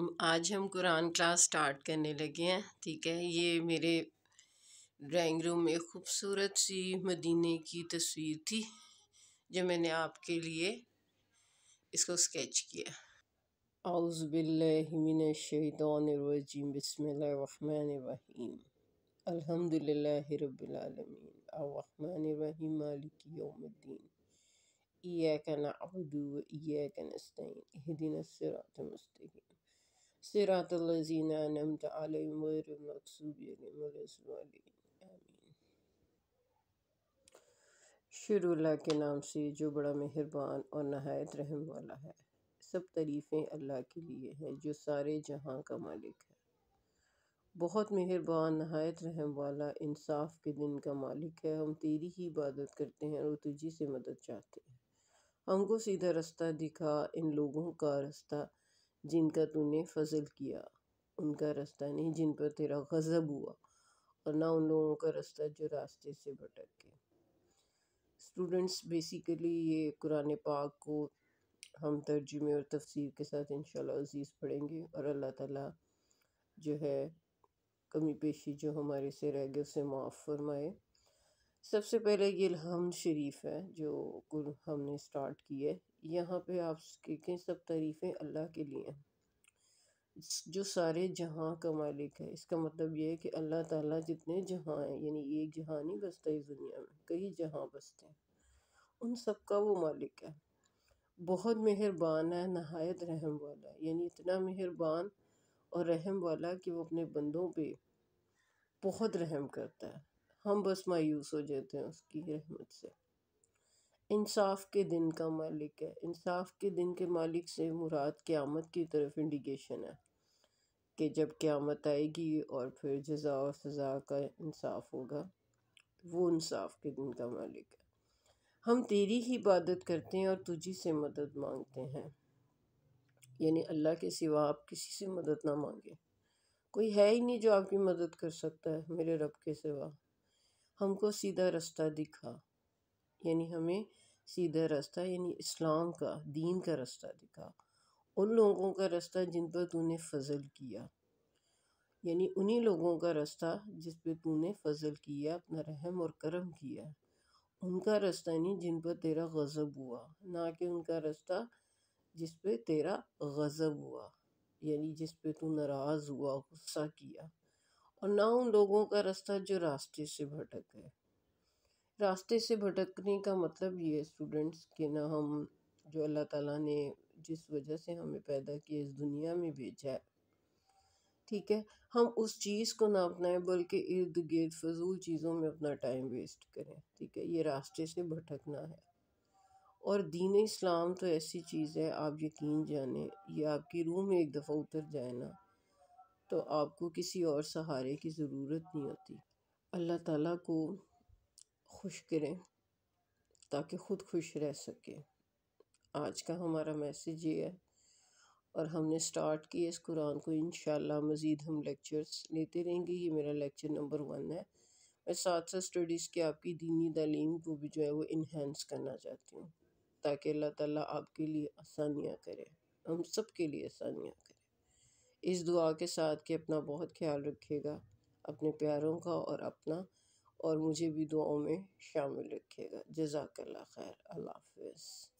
असलम आज हम Quran class start करने लगे हैं ठीक है ये मेरे ड्राइंग रूम में खूबसूरत सी मदीने की तस्वीर थी जो मैंने आपके लिए इसको स्केच किया अउज़बिल्लिमिनशैतरजीम बसमीम अल्हम्दुलिल्लाह रब्बिलालमीन अर्रहमानिर्रहीम मालिक यौमिद्दीन إياك نعبد وإياك نستعين اهدنا الصراط المستقيم صراط الذين أنعمت عليهم غير المغضوب عليهم ولا الضالين آمين शुरू अल्लाह के नाम से जो बड़ा मेहरबान और नहायत रहम वाला है सब तारीफ़ें अल्लाह के लिए हैं जो सारे जहां का मालिक है बहुत मेहरबान नहायत रहम वाला इंसाफ के दिन का मालिक है हम तेरी ही इबादत करते हैं और तुझी से मदद चाहते हैं हमको सीधा रास्ता दिखा इन लोगों का रास्ता जिनका तूने फजल किया उनका रास्ता नहीं जिन पर तेरा गज़ब हुआ और ना उन लोगों का रास्ता जो रास्ते से भटक गए स्टूडेंट्स बेसिकली ये कुरान पाक को हम तर्जुमे और तफसीर के साथ इन अजीज़ पढ़ेंगे और अल्लाह ताला जो है कमी पेशी जो हमारे से रह गए उसे माफ़ फरमाए सबसे पहले ये हम शरीफ है जो हमने स्टार्ट की है यहाँ पे आप देखें सब तारीफ़ें अल्लाह के लिए हैं जो सारे जहाँ का मालिक है इसका मतलब ये है कि अल्लाह ताला जितने जहाँ हैं यानी एक जहाँ नहीं बसता इस दुनिया में कई जहाँ बसते हैं उन सब का वो मालिक है बहुत मेहरबान है नहायत रहम वाला यानी इतना मेहरबान और रहम वाला कि वो अपने बंदों पे बहुत रहम करता है हम बस मायूस हो जाते हैं उसकी रहमत से इंसाफ के दिन का मालिक है इंसाफ के दिन के मालिक से मुराद क़्यामत की तरफ इंडिकेशन है कि जब क़्यामत आएगी और फिर जजा और सज़ा का इंसाफ होगा वो इंसाफ के दिन का मालिक है हम तेरी ही इबादत करते हैं और तुझी से मदद मांगते हैं यानी अल्लाह के सिवा आप किसी से मदद ना मांगें कोई है ही नहीं जो आपकी मदद कर सकता है मेरे रब के सिवा हमको सीधा रास्ता दिखा यानी हमें सीधा रास्ता यानी इस्लाम का दीन का रास्ता दिखा उन लोगों का रास्ता जिन पर तूने फजल किया यानी उन्हीं लोगों का रास्ता जिस पर तूने फजल किया अपना रहम और करम किया उनका रास्ता नहीं जिन पर तेरा गज़ब हुआ ना कि उनका रास्ता जिस पे तेरा गज़ब हुआ यानी जिस पे तू नाराज़ हुआ गुस्सा किया और ना उन लोगों का रास्ता जो रास्ते से भटक गए रास्ते से भटकने का मतलब ये स्टूडेंट्स कि ना हम जो अल्लाह ताला ने जिस वजह से हमें पैदा किया इस दुनिया में भेजा है ठीक है हम उस चीज़ को ना अपनाएं बल्कि इर्द गिर्द फजूल चीज़ों में अपना टाइम वेस्ट करें ठीक है ये रास्ते से भटकना है और दीन इस्लाम तो ऐसी चीज़ है आप यकीन जाने ये आपकी रूह में एक दफ़ा उतर जाए ना तो आपको किसी और सहारे की ज़रूरत नहीं होती अल्लाह ताला को खुश करें ताकि ख़ुद खुश रह सके आज का हमारा मैसेज ये है और हमने स्टार्ट किया इस कुरान को इन मज़ीद हम लेक्चर्स लेते रहेंगे ये मेरा लेक्चर नंबर वन है मैं साथ साथ स्टडीज़ की आपकी दीनी तालीम को भी जो है वो इन्हेंस करना चाहती हूँ ताकि अल्लाह ताला आपके लिए आसानियाँ करें हम सब के लिए आसानियाँ करें इस दुआ के साथ कि अपना बहुत ख्याल रखिएगा अपने प्यारों का और अपना और मुझे भी दुआओं में शामिल रखिएगा जजाकल्ला खैर अल्लाह हाफ